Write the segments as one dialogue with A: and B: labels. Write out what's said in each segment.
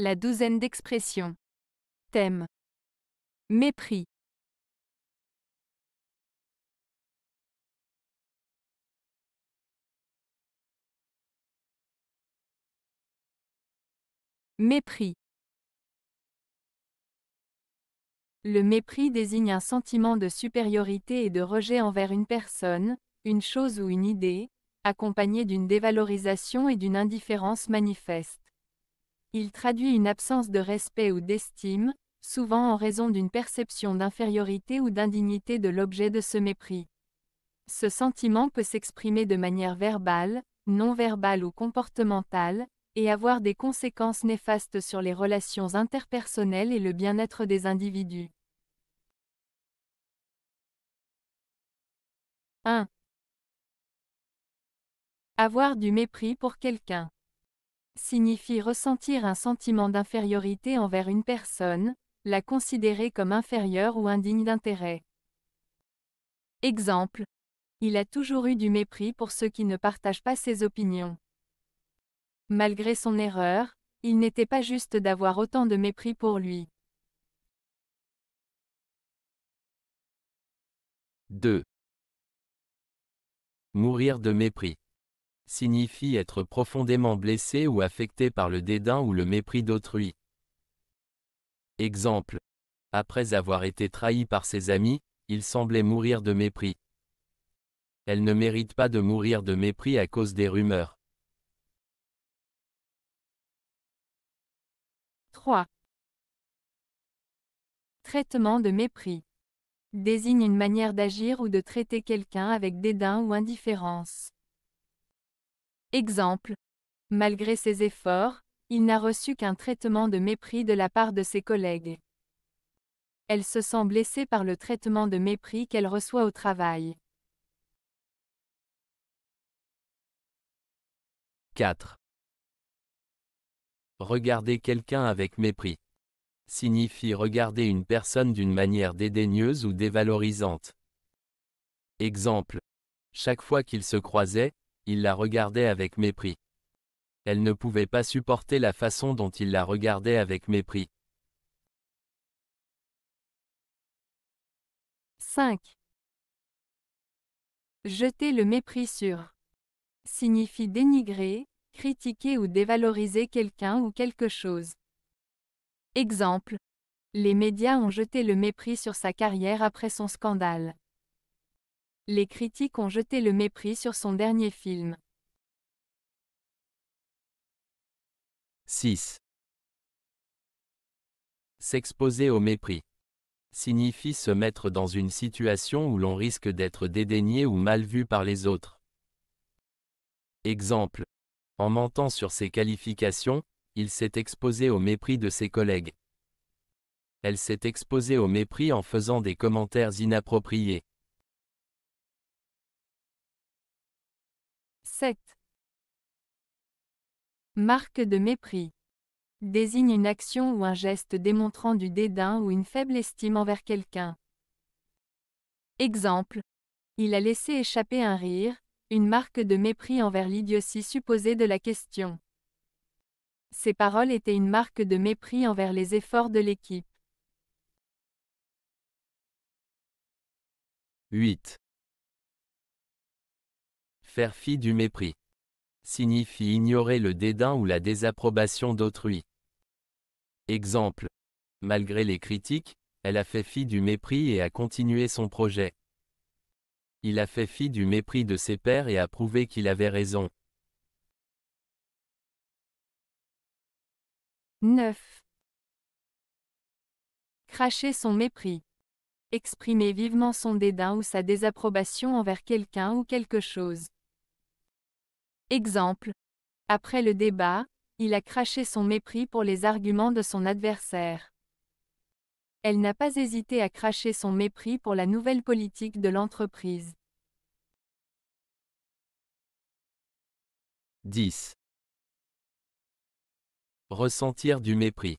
A: La douzaine d'expressions. Thème.
B: Mépris. Mépris.
C: Le mépris désigne un sentiment de supériorité et de rejet envers une personne, une chose ou une idée, accompagné d'une dévalorisation et d'une indifférence manifeste. Il traduit une absence de respect ou d'estime, souvent en raison d'une perception d'infériorité ou d'indignité de l'objet de ce mépris. Ce sentiment peut s'exprimer de manière verbale, non verbale ou comportementale, et avoir des conséquences néfastes sur les relations interpersonnelles et le bien-être des individus. 1. Avoir du mépris pour quelqu'un signifie ressentir un sentiment d'infériorité envers une personne, la considérer comme inférieure ou indigne d'intérêt. Exemple. Il a toujours eu du mépris pour ceux qui ne partagent pas ses opinions. Malgré son erreur, il n'était pas juste d'avoir autant de mépris pour lui.
B: 2.
D: Mourir de mépris signifie être profondément blessé ou affecté par le dédain ou le mépris d'autrui. Exemple. Après avoir été trahi par ses amis, il semblait mourir de mépris. Elle ne mérite pas de mourir de mépris à cause des rumeurs.
A: 3.
C: Traitement de mépris. Désigne une manière d'agir ou de traiter quelqu'un avec dédain ou indifférence. Exemple. Malgré ses efforts, il n'a reçu qu'un traitement de mépris de la part de ses collègues. Elle se sent blessée par le traitement de mépris qu'elle reçoit au travail.
B: 4.
D: Regarder quelqu'un avec mépris signifie regarder une personne d'une manière dédaigneuse ou dévalorisante. Exemple. Chaque fois qu'ils se croisaient, il la regardait avec mépris. Elle ne pouvait pas supporter la façon dont il la regardait avec mépris.
A: 5. Jeter
C: le mépris sur signifie dénigrer, critiquer ou dévaloriser quelqu'un ou quelque chose. Exemple. Les médias ont jeté le mépris sur sa carrière après son scandale les critiques ont jeté le mépris sur son dernier film.
D: 6. S'exposer au mépris signifie se mettre dans une situation où l'on risque d'être dédaigné ou mal vu par les autres. Exemple. En mentant sur ses qualifications, il s'est exposé au mépris de ses collègues. Elle s'est exposée au mépris en faisant des commentaires inappropriés.
A: 7. Marque de
C: mépris. Désigne une action ou un geste démontrant du dédain ou une faible estime envers quelqu'un. Exemple. Il a laissé échapper un rire, une marque de mépris envers l'idiotie supposée de la question. Ses paroles étaient une marque de mépris envers les efforts de l'équipe.
B: 8.
D: Faire fi du mépris signifie ignorer le dédain ou la désapprobation d'autrui. Exemple. Malgré les critiques, elle a fait fi du mépris et a continué son projet. Il a fait fi du mépris de ses pairs et a prouvé qu'il avait raison.
A: 9. Cracher son
C: mépris. Exprimer vivement son dédain ou sa désapprobation envers quelqu'un ou quelque chose. Exemple. Après le débat, il a craché son mépris pour les arguments de son adversaire. Elle n'a pas hésité à cracher son mépris pour la nouvelle politique de l'entreprise.
B: 10.
D: Ressentir du mépris.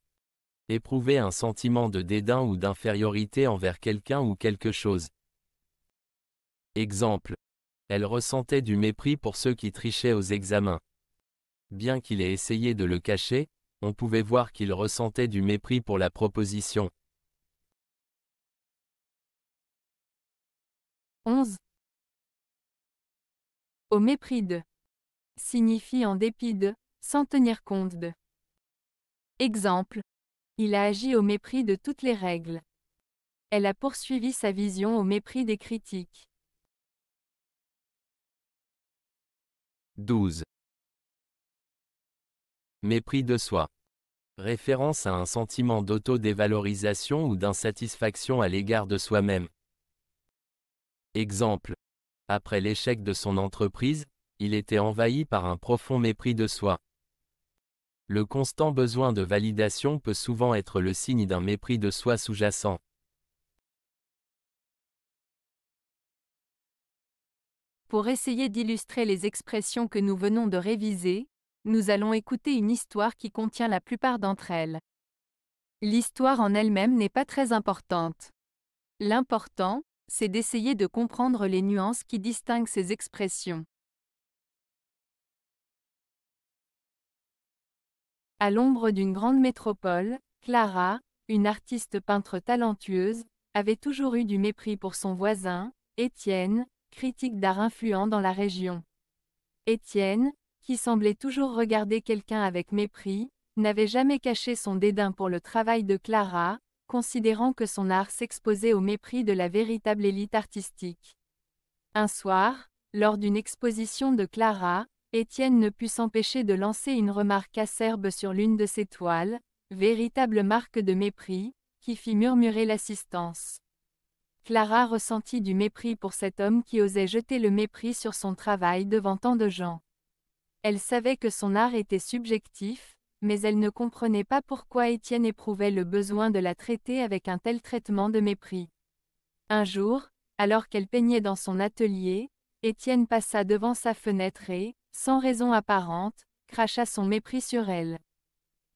D: Éprouver un sentiment de dédain ou d'infériorité envers quelqu'un ou quelque chose. Exemple. Elle ressentait du mépris pour ceux qui trichaient aux examens. Bien qu'il ait essayé de le cacher, on pouvait voir qu'il ressentait du mépris pour la proposition.
A: 11.
C: Au mépris de. Signifie en dépit de, sans tenir compte de. Exemple. Il a agi au mépris de toutes les règles. Elle a poursuivi sa vision au mépris des critiques.
B: 12.
D: Mépris de soi. Référence à un sentiment d'auto-dévalorisation ou d'insatisfaction à l'égard de soi-même. Exemple. Après l'échec de son entreprise, il était envahi par un profond mépris de soi. Le constant besoin de validation peut souvent être le signe d'un mépris de soi sous-jacent.
C: Pour essayer d'illustrer les expressions que nous venons de réviser, nous allons écouter une histoire qui contient la plupart d'entre elles. L'histoire en elle-même n'est pas très importante. L'important, c'est d'essayer de comprendre les nuances qui distinguent ces
A: expressions.
C: À l'ombre d'une grande métropole, Clara, une artiste peintre talentueuse, avait toujours eu du mépris pour son voisin, Étienne, critique d'art influent dans la région. Étienne, qui semblait toujours regarder quelqu'un avec mépris, n'avait jamais caché son dédain pour le travail de Clara, considérant que son art s'exposait au mépris de la véritable élite artistique. Un soir, lors d'une exposition de Clara, Étienne ne put s'empêcher de lancer une remarque acerbe sur l'une de ses toiles, véritable marque de mépris, qui fit murmurer l'assistance. Clara ressentit du mépris pour cet homme qui osait jeter le mépris sur son travail devant tant de gens. Elle savait que son art était subjectif, mais elle ne comprenait pas pourquoi Étienne éprouvait le besoin de la traiter avec un tel traitement de mépris. Un jour, alors qu'elle peignait dans son atelier, Étienne passa devant sa fenêtre et, sans raison apparente, cracha son mépris sur elle.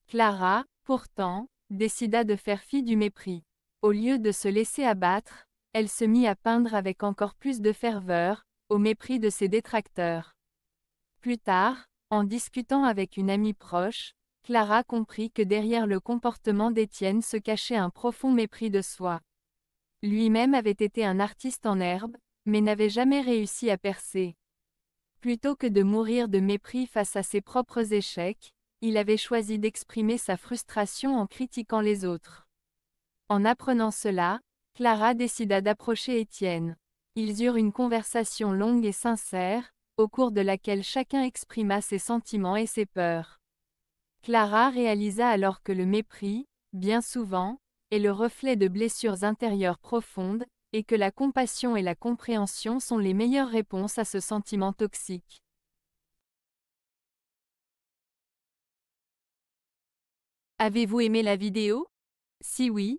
C: Clara, pourtant, décida de faire fi du mépris. Au lieu de se laisser abattre, elle se mit à peindre avec encore plus de ferveur, au mépris de ses détracteurs. Plus tard, en discutant avec une amie proche, Clara comprit que derrière le comportement d'Étienne se cachait un profond mépris de soi. Lui-même avait été un artiste en herbe, mais n'avait jamais réussi à percer. Plutôt que de mourir de mépris face à ses propres échecs, il avait choisi d'exprimer sa frustration en critiquant les autres. En apprenant cela, Clara décida d'approcher Étienne. Ils eurent une conversation longue et sincère, au cours de laquelle chacun exprima ses sentiments et ses peurs. Clara réalisa alors que le mépris, bien souvent, est le reflet de blessures intérieures profondes, et que la compassion et la compréhension sont les meilleures réponses à ce sentiment toxique. Avez-vous aimé la vidéo Si oui,